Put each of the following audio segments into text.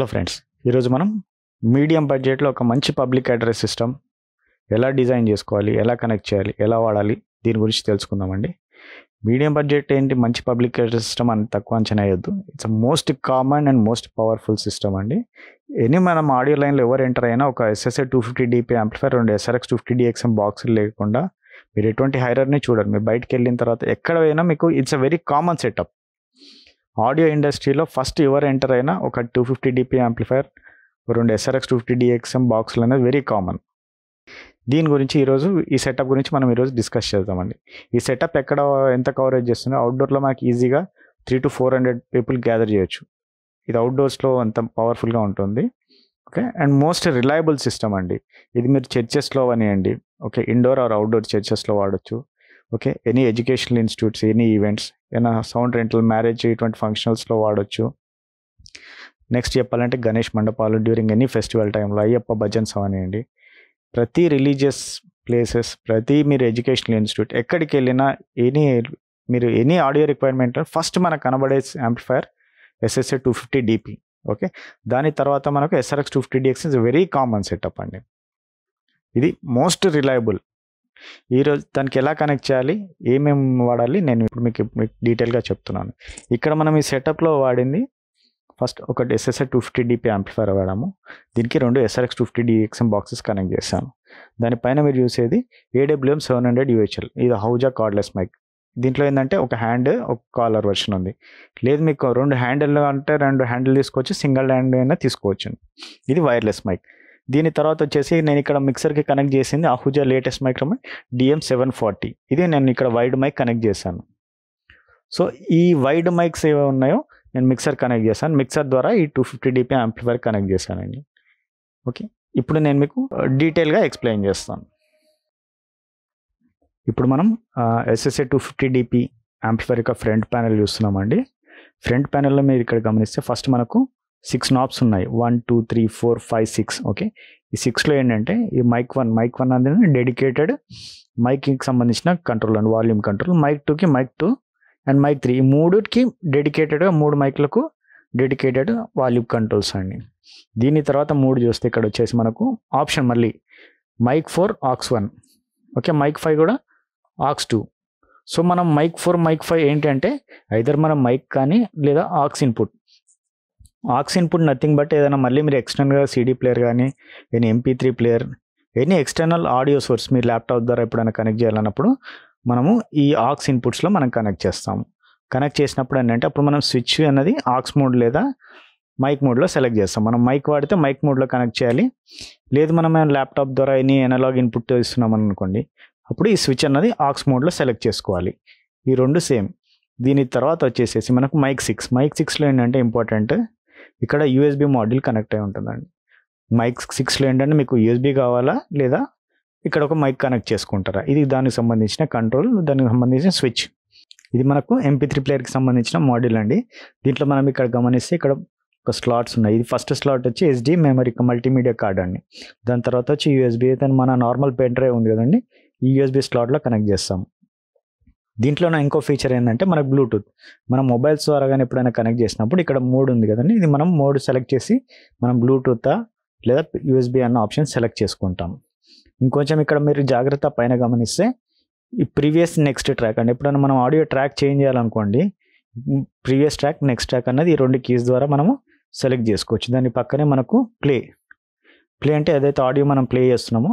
hello friends ఈరోజు మనం medium బడ్జెట్లో ఒక మంచి పబ్లిక్ అడ్రస్ సిస్టమ్ ఎలా డిజైన్ చేసుకోవాలి ఎలా కనెక్ట్ చేయాలి ఎలా వాడాలి దీని గురించి తెలుసుకుందామండి మీడియం బడ్జెట్ ఏంటి మంచి పబ్లిక్ అడ్రస్ సిస్టమ్ అని తక్కువ అంచనా వేయద్దు it's most common and most powerful system అండి ఎనీ మనం ఆడియో లైన్లో ఎవరు ఎంటర్ అయినా ఒక SSA two fifty DP amplifier రెండు ఎస్ఆర్ఎక్స్ టూ ఫిఫ్టీ డిఎక్స్ఎం బాక్సులు లేకుండా మీరు ఎటువంటి హైరర్ని చూడరు మీరు బయటకు వెళ్ళిన తర్వాత ఎక్కడ పోయినా మీకు it's a very common setup audio ఇండస్ట్రీలో ఫస్ట్ ఎవరు ఎంటర్ అయినా ఒక టూ ఫిఫ్టీ డిపి యాంప్లిఫైర్ రెండు ఎస్ఆర్ఎక్స్ టూ ఫిఫ్టీ డిఎక్స్ఎం బాక్సులు అనేది వెరీ కామన్ దీని గురించి ఈరోజు ఈ సెటప్ గురించి మనం ఈరోజు డిస్కస్ చేద్దామండి ఈ సెటప్ ఎక్కడ ఎంత కవరేజ్ చేస్తుందో అవుట్డోర్లో మనకి ఈజీగా three to four hundred people gather చేయొచ్చు ఇది అవుట్డోర్స్లో అంత పవర్ఫుల్గా ఉంటుంది okay and most reliable system అండి ఇది మీరు చర్చెస్లో అనియండి ఓకే ఇండోర్ ఆర్ అవుట్డోర్ చర్చెస్లో వాడచ్చు okay any educational institutes any events ఏదైనా సౌండ్ రెంటల్ మ్యారేజ్ ఇటువంటి ఫంక్షనల్స్లో వాడచ్చు నెక్స్ట్ చెప్పాలంటే గణేష్ మండపాలు డ్యూరింగ్ ఎనీ ఫెస్టివల్ టైంలో అయ్యప్ప భజన్స్ అవనివ్వండి ప్రతి రిలీజియస్ ప్లేసెస్ ప్రతి మీరు ఎడ్యుకేషనల్ ఇన్స్టిట్యూట్ ఎక్కడికి వెళ్ళినా ఎనీ మీరు ఎనీ ఆడియో రిక్వైర్మెంట్ ఫస్ట్ మనకు కనబడే amplifier SSA two fifty DP okay దాని తర్వాత మనకు SRX two fifty DX is very common setup అండి ఇది మోస్ట్ రిలయబుల్ ఈరోజు దానికి ఎలా కనెక్ట్ చేయాలి ఏమేమి వాడాలి నేను ఇప్పుడు మీకు డీటెయిల్గా చెప్తున్నాను ఇక్కడ మనం ఈ సెటప్లో వాడింది ఫస్ట్ ఒకటి SSR two fifty DP amplifier వాడాము దీనికి రెండు SRX two fifty DXM boxes connect చేశాను దానిపైన మీరు చూసేది ఏడబ్ల్యూఎం సెవెన్ హండ్రెడ్ యూహెచ్ఎల్ ఇది హౌజా కార్డ్లెస్ మైక్ దీంట్లో ఏంటంటే ఒక హ్యాండ్ ఒక కాలర్ వర్షన్ ఉంది లేదు మీకు రెండు హ్యాండిల్ అంటే రెండు హ్యాండిల్ తీసుకొచ్చి సింగిల్ హ్యాండ్ అయినా తీసుకోవచ్చు ఇది వైర్లెస్ మైక్ దీని తర్వాత వచ్చేసి నేను ఇక్కడ మిక్సర్కి కనెక్ట్ చేసింది అహుజా లేటెస్ట్ మైక్రోమే డిఎం సెవెన్ ఫార్టీ ఇది నేను ఇక్కడ వైడ్ మైక్ కనెక్ట్ చేశాను సో ఈ వైడ్ మైక్స్ ఏవో ఉన్నాయో నేను మిక్సర్ కనెక్ట్ చేశాను మిక్సర్ ద్వారా ఈ two fifty DP amplifier connect చేశానండి ఓకే ఇప్పుడు నేను మీకు డీటెయిల్గా uh, ఎక్స్ప్లెయిన్ చేస్తాను ఇప్పుడు మనం SSA two fifty DP amplifier యొక్క ఫ్రంట్ ప్యానెల్ చూస్తున్నామండి ఫ్రంట్ ప్యానెల్లో మీరు ఇక్కడ గమనిస్తే ఫస్ట్ మనకు సిక్స్ నాబ్స్ ఉన్నాయి one two three four five six okay ఈ సిక్స్లో ఏంటంటే ఈ మైక్ వన్ మైక్ వన్ అనేది డెడికేటెడ్ మైక్కి సంబంధించిన control and volume control mic టూకి mic two and mic three ఈ మూడుకి డెడికేటెడ్గా మూడు మైక్లకు డెడికేటెడ్ వాల్యూమ్ కంట్రోల్స్ అండి దీని తర్వాత మూడు చూస్తే ఇక్కడ వచ్చేసి మనకు ఆప్షన్ మళ్ళీ mic four aux one okay mic five కూడా ఆక్స్ టూ సో మనం మైక్ ఫోర్ మైక్ ఫైవ్ ఏంటంటే ఐదర్ మనం మైక్ కానీ లేదా aux input aux input nothing but ఏదైనా మళ్ళీ మీరు ఎక్స్టర్నల్గా సీడీ ప్లేయర్ కానీ any MP three player any external audio source మీరు ల్యాప్టాప్ ద్వారా ఎప్పుడైనా కనెక్ట్ చేయాలన్నప్పుడు మనము ఈ ఆక్స్ ఇన్పుట్స్లో మనం కనెక్ట్ చేస్తాము కనెక్ట్ చేసినప్పుడు ఏంటంటే అప్పుడు మనం స్విచ్ అన్నది ఆక్స్ మోడ్ లేదా మైక్ మోడ్లో సెలెక్ట్ చేస్తాం మనం మైక్ వాడితే మైక్ మోడ్లో కనెక్ట్ చేయాలి లేదు మనం ల్యాప్టాప్ ద్వారా ఎనీ ఎనలాగ్ ఇన్పుట్ ఇస్తున్నాం అనుకోండి అప్పుడు ఈ స్విచ్ అన్నది ఆక్స్ మోడ్లో సెలెక్ట్ చేసుకోవాలి ఈ రెండు సేమ్ దీని తర్వాత వచ్చేసేసి మనకు మైక్ సిక్స్ మైక్ సిక్స్లో ఏంటంటే ఇంపార్టెంట్ ఇక్కడ యూఎస్బి మాడ్యూల్ కనెక్ట్ అయి ఉంటుందండి మైక్ సిక్స్లో ఏంటంటే మీకు యూఎస్బి కావాలా లేదా ఇక్కడ ఒక మైక్ కనెక్ట్ చేసుకుంటారా ఇది దానికి సంబంధించిన కంట్రోల్ దానికి సంబంధించిన స్విచ్ ఇది మనకు ఎంపీ త్రీ ప్లేయర్కి సంబంధించిన మాడ్యూల్ అండి దీంట్లో మనం ఇక్కడ గమనిస్తే ఇక్కడ ఒక స్లాట్స్ ఉన్నాయి ఇది ఫస్ట్ స్లాట్ వచ్చి ఎస్డి మెమరీ మల్టీమీడియా కార్డ్ అండి దాని తర్వాత వచ్చి యూఎస్బి అయితే మన నార్మల్ పెన్ డ్రైవ్ ఉంది కదండి ఈ యూఎస్బి స్లాట్లో కనెక్ట్ చేస్తాము దీంట్లోనే ఇంకో ఫీచర్ ఏంటంటే మనకు బ్లూటూత్ మనం మొబైల్స్ ద్వారా కానీ ఎప్పుడైనా కనెక్ట్ చేసినప్పుడు ఇక్కడ మోడ్ ఉంది కదండి ఇది మనం మోడ్ సెలెక్ట్ చేసి మనం బ్లూటూత్ లేదా యూఎస్బి అన్న ఆప్షన్ సెలెక్ట్ చేసుకుంటాం ఇంకొంచెం ఇక్కడ మీరు జాగ్రత్త పైన గమనిస్తే ఈ ప్రీవియస్ నెక్స్ట్ ట్రాక్ అండి ఎప్పుడైనా మనం ఆడియో ట్రాక్ చేంజ్ చేయాలనుకోండి ప్రీవియస్ ట్రాక్ నెక్స్ట్ ట్రాక్ అన్నది ఈ రెండు కీస్ ద్వారా మనము సెలెక్ట్ చేసుకోవచ్చు దాని పక్కనే మనకు ప్లే ప్లే అంటే ఏదైతే ఆడియో మనం ప్లే చేస్తున్నామో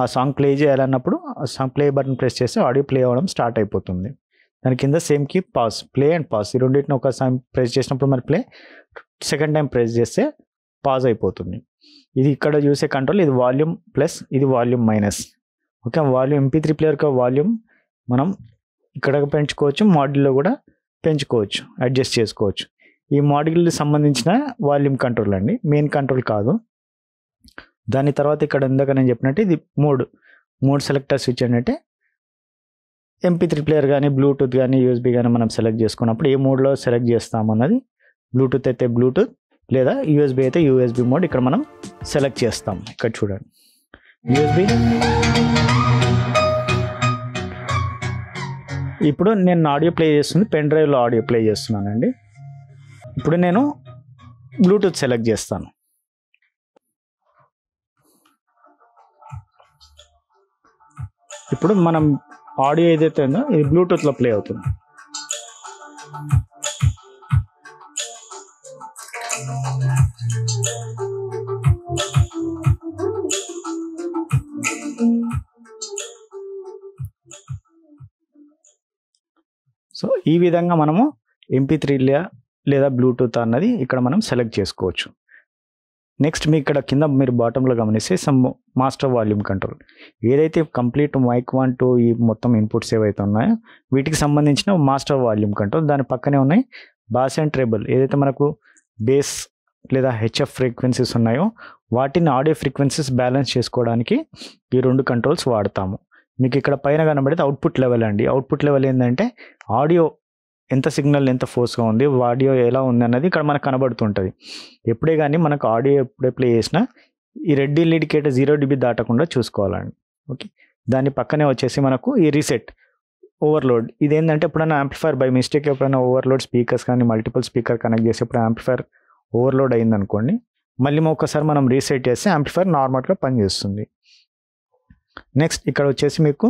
ఆ సాంగ్ ప్లే చేయాలన్నప్పుడు ఆ సాంగ్ ప్లే బటన్ ప్రెస్ చేస్తే ఆడియో ప్లే అవ్వడం స్టార్ట్ అయిపోతుంది దాని కింద same key pause play and pause ఈ రెండింటిని ఒక సాంగ్ ప్రెస్ చేసినప్పుడు మరి ప్లే సెకండ్ టైం ప్రెస్ చేస్తే పాజ్ అయిపోతుంది ఇది ఇక్కడ చూసే కంట్రోల్ ఇది వాల్యూమ్ ప్లస్ ఇది volume minus okay volume MP three player volume మనం ఇక్కడ పెంచుకోవచ్చు మాడ్యూల్లో కూడా పెంచుకోవచ్చు అడ్జస్ట్ చేసుకోవచ్చు ఈ మాడ్యూల్ సంబంధించిన వాల్యూమ్ కంట్రోల్ అండి మెయిన్ కంట్రోల్ కాదు దాని తర్వాత ఇక్కడ ఇందాక నేను చెప్పినట్టు ఇది మూడు మూడు సెలెక్టర్ స్విచ్ ఏంటంటే ఎంపీ త్రీ ప్లేయర్ కానీ బ్లూటూత్ కానీ యూఎస్బీ కానీ మనం సెలెక్ట్ చేసుకున్నప్పుడు ఏ మోడ్లో సెలెక్ట్ చేస్తాం అన్నది బ్లూటూత్ అయితే బ్లూటూత్ లేదా యూఎస్బీ అయితే యూఎస్బీ మోడ్ ఇక్కడ మనం సెలెక్ట్ చేస్తాం ఇక్కడ చూడండి యూఎస్బీ ఇప్పుడు నేను ఆడియో ప్లే చేస్తుంది పెన్ డ్రైవ్లో ఆడియో ప్లే చేస్తున్నానండి ఇప్పుడు నేను బ్లూటూత్ సెలెక్ట్ చేస్తాను ఇప్పుడు మనం ఆడియో ఏదైతే ఉందో ఇది బ్లూటూత్లో ప్లే అవుతుంది సో ఈ విధంగా మనము ఎంపీ త్రీ లేదా బ్లూటూత్ అన్నది ఇక్కడ మనం సెలెక్ట్ చేసుకోవచ్చు నెక్స్ట్ మీ ఇక్కడ కింద మీరు బాటంలో గమనిస్తే సమ్ మాస్టర్ వాల్యూమ్ కంట్రోల్ ఏదైతే కంప్లీట్ మైక్ వన్ టూ ఈ మొత్తం ఇన్పుట్స్ ఏవైతే ఉన్నాయో వీటికి సంబంధించిన మాస్టర్ వాల్యూమ్ కంట్రోల్ దాని పక్కనే ఉన్నాయి బాస్ అండ్ ట్రేబుల్ ఏదైతే మనకు బేస్ లేదా హెచ్ఎఫ్ ఫ్రీక్వెన్సీస్ ఉన్నాయో వాటిని ఆడియో ఫ్రీక్వెన్సీస్ బ్యాలెన్స్ చేసుకోవడానికి ఈ రెండు కంట్రోల్స్ వాడతాము మీకు ఇక్కడ పైన కనబడితే అవుట్పుట్ లెవెల్ అండి అవుట్పుట్ లెవెల్ ఏంటంటే ఆడియో ఎంత సిగ్నల్ ఎంత ఫోర్స్గా ఉంది ఆడియో ఎలా ఉంది అన్నది ఇక్కడ మనకు కనబడుతుంటుంది ఎప్పుడే కానీ మనకు ఆడియో ఎప్పుడే ప్లే చేసినా ఈ రెడ్ ఇండికేటర్ జీరో డిబి దాటకుండా చూసుకోవాలండి ఓకే దాని పక్కనే వచ్చేసి మనకు ఈ రీసెట్ ఓవర్లోడ్ ఇదేంటంటే ఎప్పుడైనా యాంప్లిఫైర్ బై మిస్టేక్ ఎప్పుడైనా ఓవర్లోడ్ స్పీకర్స్ కానీ మల్టిపుల్ స్పీకర్ కనెక్ట్ చేసి ఎప్పుడు యాంప్లిఫైర్ ఓవర్లోడ్ అనుకోండి మళ్ళీ ఒక్కసారి మనం రీసెట్ చేస్తే యాంప్లిఫైర్ నార్మల్గా పనిచేస్తుంది నెక్స్ట్ ఇక్కడ వచ్చేసి మీకు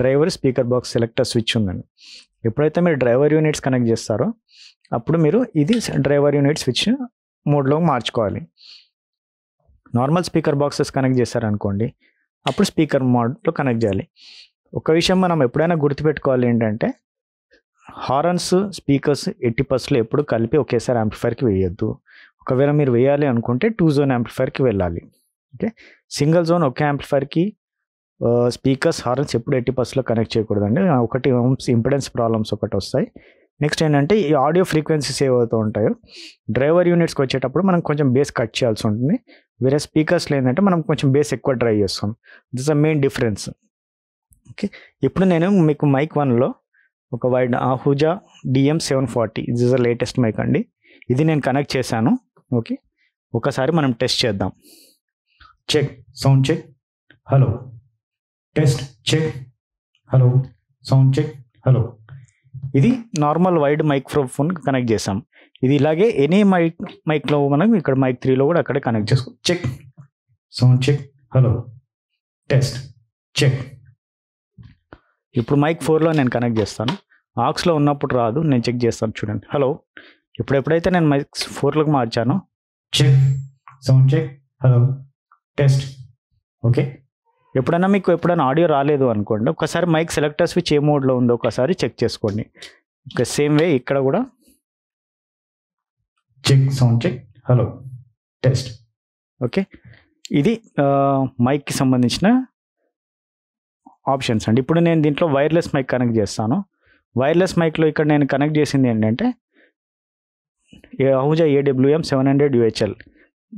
driver speaker box selector switch ఉందండి ఎప్పుడైతే మీరు డ్రైవర్ యూనిట్స్ కనెక్ట్ చేస్తారో అప్పుడు మీరు ఇది డ్రైవర్ యూనిట్ స్విచ్ మోడ్లోకి మార్చుకోవాలి నార్మల్ స్పీకర్ బాక్సెస్ కనెక్ట్ చేశారనుకోండి అప్పుడు స్పీకర్ మోడ్లో కనెక్ట్ చేయాలి ఒక విషయం మనం ఎప్పుడైనా గుర్తుపెట్టుకోవాలి ఏంటంటే హార్న్స్ స్పీకర్స్ ఎట్టి పర్స్లో ఎప్పుడు కలిపి ఒకేసారి యాంప్లిఫైర్కి వేయొద్దు ఒకవేళ మీరు వేయాలి అనుకుంటే టూ జోన్ యాంప్లిఫైర్కి వెళ్ళాలి ఓకే సింగిల్ జోన్ ఒకే యాంప్లిఫైర్కి స్పీకర్స్ హార్న్స్ ఎప్పుడు ఎట్టి పర్స్లో కనెక్ట్ చేయకూడదండి ఒకటి ఇంపిడెన్స్ ప్రాబ్లమ్స్ ఒకటి వస్తాయి నెక్స్ట్ ఏంటంటే ఈ ఆడియో ఫ్రీక్వెన్సీస్ ఏవైతే ఉంటాయో డ్రైవర్ యూనిట్స్కి వచ్చేటప్పుడు మనం కొంచెం బేస్ కట్ చేయాల్సి ఉంటుంది వేరే స్పీకర్స్లో ఏంటంటే మనం కొంచెం బేస్ ఎక్కువ డ్రైవ్ చేస్తాం this a main difference okay ఇప్పుడు నేను మీకు మైక్ వన్లో ఒక wide Ahuja DM seven forty this a latest mic అండి ఇది నేను కనెక్ట్ చేశాను ఓకే ఒకసారి మనం టెస్ట్ చేద్దాం check sound check hello test check hello sound check hello ఇది నార్మల్ వైడ్ మైక్రోఫోన్ కనెక్ట్ చేసాం ఇది ఇలాగే ఎనీ మైక్ మైక్లో మనం ఇక్కడ మైక్ త్రీలో కూడా అక్కడ కనెక్ట్ చేసుకో check sound check hello test check ఇప్పుడు మైక్ ఫోర్లో నేను కనెక్ట్ చేస్తాను ఆక్స్లో ఉన్నప్పుడు రాదు నేను చెక్ చేస్తాను చూడండి హలో ఇప్పుడు ఎప్పుడైతే నేను మైక్ ఫోర్లోకి మార్చానో check sound check hello test okay ఎప్పుడైనా మీకు ఎప్పుడైనా ఆడియో రాలేదు అనుకోండి ఒకసారి మైక్ సెలెక్టర్ స్విచ్ ఏ మోడ్లో ఉందో ఒకసారి చెక్ చేసుకోండి ఇక సేమ్ వే ఇక్కడ కూడా check sound check hello test okay ఇది మైక్కి సంబంధించిన ఆప్షన్స్ అండి ఇప్పుడు నేను దీంట్లో వైర్లెస్ మైక్ కనెక్ట్ చేస్తాను వైర్లెస్ మైక్లో ఇక్కడ నేను కనెక్ట్ చేసింది ఏంటంటే Ahuja AWM seven hundred UHF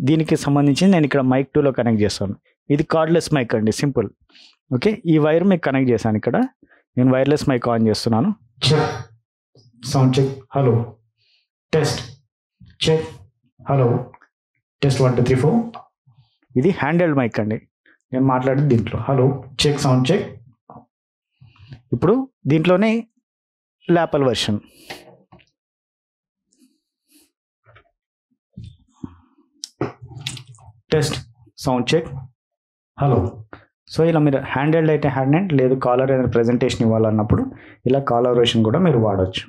దీనికి సంబంధించి నేను ఇక్కడ మైక్ టూలో కనెక్ట్ చేస్తాను ఇది కార్డ్లెస్ మైక్ అండి సింపుల్ ఓకే ఈ వైర్ మీకు కనెక్ట్ చేశాను ఇక్కడ నేను వైర్లెస్ మైక్ ఆన్ చేస్తున్నాను check sound check hello test check hello test one two three four ఇది హ్యాండిల్డ్ మైక్ అండి నేను మాట్లాడేది దీంట్లో హలో చెక్ సౌండ్ చెక్ ఇప్పుడు దీంట్లోనే lapel version test sound check hello so ఇలా మీరు హ్యాండ్ హెల్డ్ అయితే హ్యాండ్ హెల్డ్ లేదు కాలర్ అనేది ప్రజెంటేషన్ ఇవ్వాలన్నప్పుడు ఇలా కాలర్ కూడా మీరు వాడవచ్చు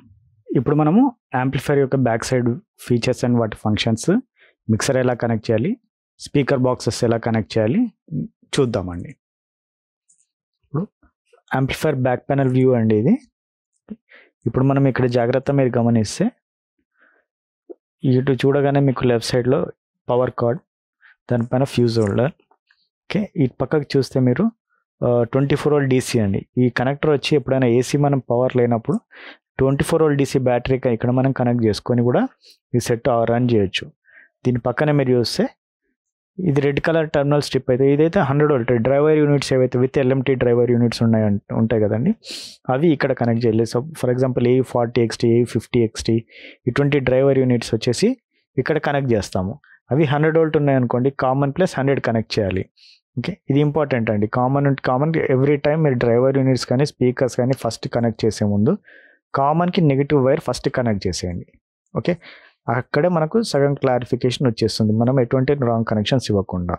ఇప్పుడు మనము యాంప్లిఫైర్ యొక్క బ్యాక్ సైడ్ ఫీచర్స్ అండ్ వాటి ఫంక్షన్స్ మిక్సర్ ఎలా కనెక్ట్ చేయాలి స్పీకర్ బాక్సెస్ ఎలా కనెక్ట్ చేయాలి చూద్దామండి ఇప్పుడు యాంప్లిఫైర్ బ్యాక్ ప్యానల్ వ్యూ అండి ఇది ఇప్పుడు మనం ఇక్కడ జాగ్రత్త మీరు గమనిస్తే ఇటు చూడగానే మీకు లెఫ్ట్ సైడ్లో పవర్ కార్డ్ దానిపైన ఫ్యూజ్ హోల్డర్ ఓకే ఈ పక్కకు చూస్తే మీరు ట్వంటీ ఫోర్ ఓల్ డీసీ అండి ఈ కనెక్టర్ వచ్చి ఎప్పుడైనా ఏసీ మనం పవర్ లేనప్పుడు ట్వంటీ ఫోర్ ఓల్ డీసీ బ్యాటరీకి ఇక్కడ మనం కనెక్ట్ చేసుకొని కూడా ఈ సెట్ రన్ చేయొచ్చు దీని పక్కనే మీరు చూస్తే ఇది రెడ్ కలర్ టర్మినల్ స్ట్రిప్ అయితే ఇదైతే హండ్రెడ్ వోల్ట్ డ్రైవర్ యూనిట్స్ ఏవైతే విత్ ఎల్ఎంటీ డ్రైవర్ యూనిట్స్ ఉన్నాయి ఉంటాయి కదండి అవి ఇక్కడ కనెక్ట్ చేయలేదు so for example a forty XT a fifty XT ఇటువంటి డ్రైవర్ యూనిట్స్ వచ్చేసి ఇక్కడ కనెక్ట్ చేస్తాము అవి హండ్రెడ్ వోల్ట్ ఉన్నాయనుకోండి కామన్ ప్లస్ హండ్రెడ్ కనెక్ట్ చేయాలి ఓకే ఇది ఇంపార్టెంట్ అండి కామన్ కామన్ ఎవ్రీ టైం మీరు డ్రైవర్ యూనిట్స్ కానీ స్పీకర్స్ కానీ ఫస్ట్ కనెక్ట్ చేసే ముందు కామన్కి నెగిటివ్ వైర్ ఫస్ట్ కనెక్ట్ చేసేయండి ఓకే అక్కడే మనకు సగం క్లారిఫికేషన్ వచ్చేస్తుంది మనం ఎటువంటి రాంగ్ కనెక్షన్స్ ఇవ్వకుండా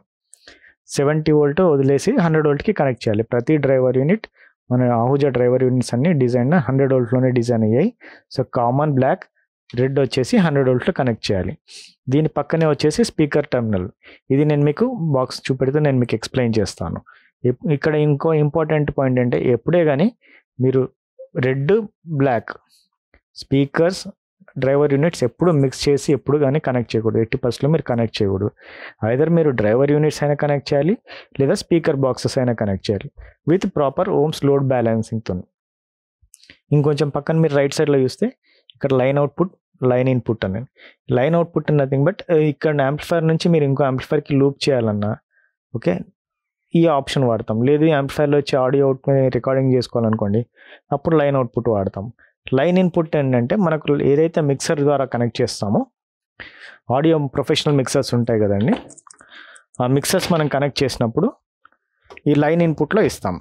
సెవెంటీ వోల్ట్ వదిలేసి హండ్రెడ్ వోల్ట్కి కనెక్ట్ చేయాలి ప్రతి డ్రైవర్ యూనిట్ మన ఆహుజా డ్రైవర్ యూనిట్స్ అన్ని డిజైన్ హండ్రెడ్ వోల్ట్లోనే డిజైన్ అయ్యాయి సో కామన్ బ్లాక్ రెడ్ వచ్చేసి హండ్రెడ్ వోల్ట్లు కనెక్ట్ చేయాలి దీని పక్కనే వచ్చేసి స్పీకర్ టర్మినల్ ఇది నేను మీకు బాక్స్ చూపెడితే నేను మీకు ఎక్స్ప్లెయిన్ చేస్తాను ఇక్కడ ఇంకో ఇంపార్టెంట్ పాయింట్ అంటే ఎప్పుడే కానీ మీరు red black speakers driver units ఎప్పుడు మిక్స్ చేసి ఎప్పుడు కానీ కనెక్ట్ చేయకూడదు ఎట్టి పర్స్లో మీరు కనెక్ట్ చేయకూడదు ఐదర్ మీరు డ్రైవర్ యూనిట్స్ అయినా కనెక్ట్ చేయాలి లేదా స్పీకర్ బాక్సెస్ అయినా కనెక్ట్ చేయాలి విత్ ప్రాపర్ ఓమ్స్ లోడ్ బ్యాలెన్సింగ్తో ఇంకొంచెం పక్కన మీరు రైట్ సైడ్లో చూస్తే ఇక్కడ లైన్ అవుట్పుట్ లైన్ ఇన్పుట్ అనేది లైన్ అవుట్పుట్ నథింగ్ బట్ ఇక్కడ యాంప్లిఫైర్ నుంచి మీరు ఇంకో యాంప్లిఫైర్కి లూప్ చేయాలన్నా ఓకే ఈ ఆప్షన్ వాడతాం లేదు యాంప్లిఫైర్లో వచ్చి ఆడియో అవుట్ రికార్డింగ్ చేసుకోవాలనుకోండి అప్పుడు లైన్ అవుట్పుట్ వాడతాం లైన్ ఇన్పుట్ ఏంటంటే మనకు ఏదైతే మిక్సర్ ద్వారా కనెక్ట్ చేస్తామో ఆడియో ప్రొఫెషనల్ మిక్సర్స్ ఉంటాయి కదండి ఆ మిక్సర్స్ మనం కనెక్ట్ చేసినప్పుడు ఈ లైన్ ఇన్పుట్లో ఇస్తాం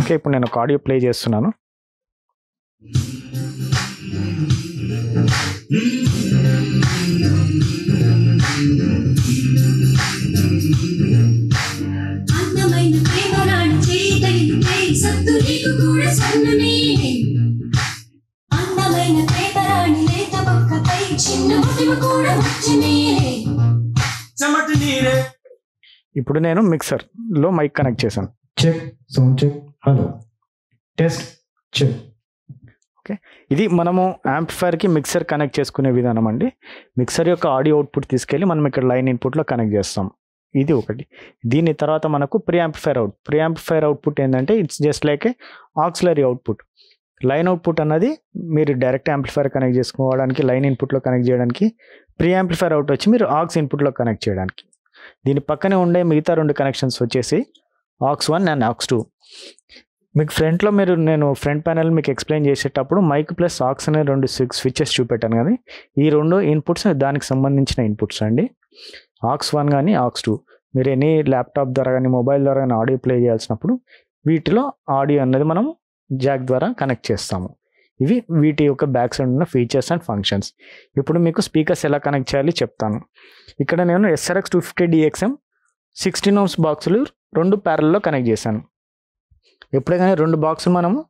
ఓకే ఇప్పుడు నేను ఒక ఆడియో ప్లే చేస్తున్నాను అందమైన ప్రేమరాణి సత్తు నీకు కూడా సన్ననే అందమైన ప్రేమరాణి లేత పక్కపై చిన్న కూడా వచ్చనే చెమటి నీరే ఇప్పుడు నేను మిక్సర్ లో మైక్ కనెక్ట్ చేశాను check sound check hello test check okay ఇది మనము యాంప్ఫైర్కి మిక్సర్ కనెక్ట్ చేసుకునే విధానం అండి మిక్సర్ యొక్క ఆడియో అవుట్పుట్ తీసుకెళ్ళి మనం ఇక్కడ లైన్ ఇన్పుట్లో కనెక్ట్ చేస్తాం ఇది ఒకటి దీని తర్వాత మనకు pre amplifier out pre amplifier output ఏంటంటే it's just like a auxiliary output line output అన్నది మీరు డైరెక్ట్ యాంప్లిఫైర్ కనెక్ట్ చేసుకోవడానికి లైన్ ఇన్పుట్లో కనెక్ట్ చేయడానికి ప్రీ యాంప్లిఫైర్ అవుట్ వచ్చి మీరు ఆక్స్ ఇన్పుట్లో కనెక్ట్ చేయడానికి దీని పక్కనే ఉండే మిగతా రెండు కనెక్షన్స్ వచ్చేసి aux one and aux two మీకు ఫ్రంట్లో మీరు నేను ఫ్రంట్ ప్యానల్ మీకు ఎక్స్ప్లెయిన్ చేసేటప్పుడు మైక్ ప్లస్ సాక్స్ అనే రెండు సిక్స్ స్విచ్చెస్ చూపెట్టాను కానీ ఈ రెండు ఇన్పుట్స్ దానికి సంబంధించిన ఇన్పుట్స్ అండి ఆక్స్ వన్ కానీ ఆక్స్ టూ మీరు ఎనీ ల్యాప్టాప్ ద్వారా కానీ మొబైల్ ద్వారా కానీ ఆడియో ప్లే చేయాల్సినప్పుడు వీటిలో ఆడియో అనేది మనం జాక్ ద్వారా కనెక్ట్ చేస్తాము ఇవి వీటి యొక్క బ్యాక్ సైడ్ ఉన్న ఫీచర్స్ అండ్ ఫంక్షన్స్ ఇప్పుడు మీకు స్పీకర్స్ ఎలా కనెక్ట్ చేయాలి చెప్తాను ఇక్కడ నేను SRX two fifty DXM sixteen ohms బాక్సులు రెండు ప్యారల్లో కనెక్ట్ చేశాను ఎప్పుడైనా రెండు బాక్సులు మనము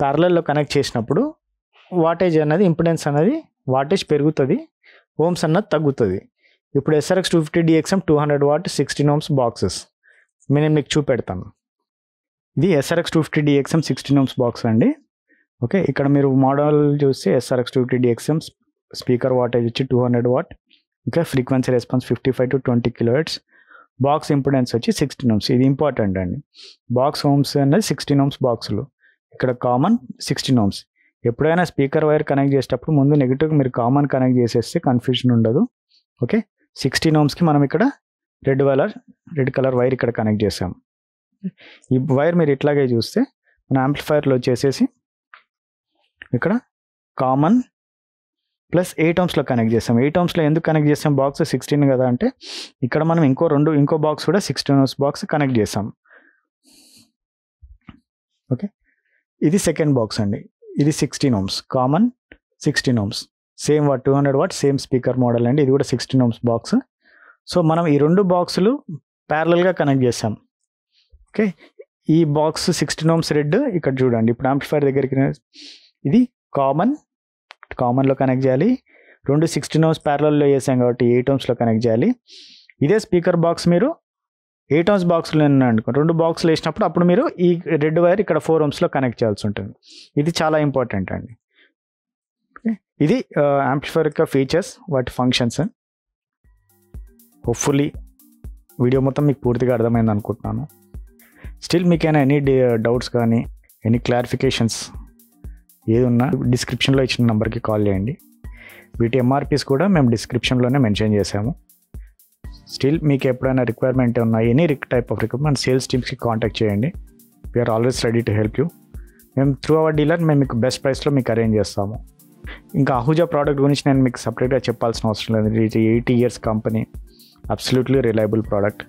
ప్యారలల్లో కనెక్ట్ చేసినప్పుడు వాటేజ్ అనేది ఇంపిడెన్స్ అనేది వాటేజ్ పెరుగుతుంది ఓమ్స్ అన్నది తగ్గుతుంది ఇప్పుడు SRX two fifty DXM two hundred watt sixteen ohms boxes నేను మీకు చూపెడతాను ఇది SRX two fifty DXM sixteen ohms box అండి ఓకే ఇక్కడ మీరు మోడల్ చూస్తే SRX two fifty DXM speaker wattage వచ్చి టూ హండ్రెడ్ వాట్ ఇంకా frequency response fifty five to twenty hertz box impedance వచ్చి సిక్స్టీన్ ఓమ్స్ ఇది ఇంపార్టెంట్ అండి బాక్స్ హోమ్స్ అనేది సిక్స్టీన్ ఓమ్స్ బాక్సులు ఇక్కడ కామన్ సిక్స్టీన్ ఓమ్స్ ఎప్పుడైనా స్పీకర్ వైర్ కనెక్ట్ చేసేటప్పుడు ముందు నెగిటివ్ మీరు కామన్ కనెక్ట్ చేసేస్తే కన్ఫ్యూజన్ ఉండదు ఓకే సిక్స్టీన్ ఓమ్స్కి మనం ఇక్కడ red colour red colour wire ఇక్కడ కనెక్ట్ చేసాం ఈ వైర్ మీరు ఇట్లాగే చూస్తే మన యాంప్లిఫైర్లో వచ్చేసేసి ఇక్కడ కామన్ ప్లస్ ఏ టర్మ్స్లో కనెక్ట్ చేస్తాం ఏ టర్మ్స్లో ఎందుకు కనెక్ట్ చేస్తాం బాక్స్ సిక్స్టీన్ కదా అంటే ఇక్కడ మనం ఇంకో రెండు ఇంకో బాక్స్ కూడా సిక్స్టీన్ బాక్స్ కనెక్ట్ చేస్తాం ఓకే ఇది సెకండ్ బాక్స్ అండి ఇది sixteen ohms common sixteen ohms same watt two hundred watt same speaker model అండి ఇది కూడా సిక్స్టీన్ ఓమ్స్ బాక్స్ సో మనం ఈ రెండు బాక్సులు ప్యారలల్గా కనెక్ట్ చేస్తాం ఓకే ఈ బాక్స్ సిక్స్టీన్ ఓమ్స్ రెడ్ ఇక్కడ చూడండి ఇప్పుడు ఆంప్లిఫైర్ దగ్గరికి ఇది కామన్ కామన్లో కనెక్ట్ చేయాలి రెండు సిక్స్టీన్ ఓమ్స్ ప్యారలల్లో వేసాం కాబట్టి ఎయిట్ ఓమ్స్లో కనెక్ట్ చేయాలి ఇదే స్పీకర్ బాక్స్ మీరు ఎయిట్ ఓమ్స్ బాక్స్లో అనుకో రెండు బాక్స్లు వేసినప్పుడు అప్పుడు మీరు ఈ రెడ్ వైర్ ఇక్కడ ఫోర్ ఓమ్స్లో కనెక్ట్ చేయాల్సి ఉంటుంది ఇది చాలా ఇంపార్టెంట్ అండి ఇది యాంప్లిఫైర్ యొక్క ఫీచర్స్ వాటి ఫంక్షన్స్ హోప్ఫుల్లీ వీడియో మొత్తం మీకు పూర్తిగా అర్థమైంది అనుకుంటున్నాను స్టిల్ మీకైనా ఎనీ డౌట్స్ కానీ ఎనీ క్లారిఫికేషన్స్ ఏది ఉన్నా డిస్క్రిప్షన్లో ఇచ్చిన నెంబర్కి కాల్ చేయండి వీటి ఎంఆర్పీస్ కూడా మేము డిస్క్రిప్షన్లోనే మెన్షన్ చేశాము స్టిల్ మీకు ఎప్పుడైనా రిక్వైర్మెంట్ ఉన్నా ఎనీ రిక్ టైప్ ఆఫ్ రిక్వైర్మెంట్ సేల్స్ టీమ్స్కి కాంటాక్ట్ చేయండి we're always ready to help you మేము త్రూ అవర్ డీలర్ మేము మీకు బెస్ట్ ప్రైస్లో మీకు అరేంజ్ చేస్తాము ఇంకా అహూజా ప్రోడక్ట్ గురించి నేను మీకు సపరేట్గా చెప్పాల్సిన అవసరం లేదు ఇది eighty years company absolutely reliable product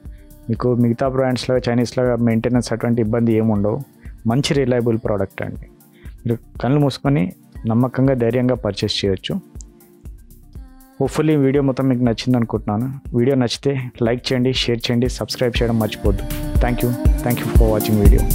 మీకు మిగతా బ్రాండ్స్లో చైనీస్లో మెయింటెనెన్స్ అటువంటి ఇబ్బంది ఏముండవు మంచి రిలయబుల్ ప్రోడక్ట్ అండి మీరు కళ్ళు మూసుకొని నమ్మకంగా ధైర్యంగా పర్చేస్ చేయొచ్చు హోప్ఫుల్లీ వీడియో మొత్తం మీకు నచ్చింది అనుకుంటున్నాను వీడియో నచ్చితే లైక్ చేయండి షేర్ చేయండి సబ్స్క్రైబ్ చేయడం మర్చిపోద్దు thank you thank you for watching video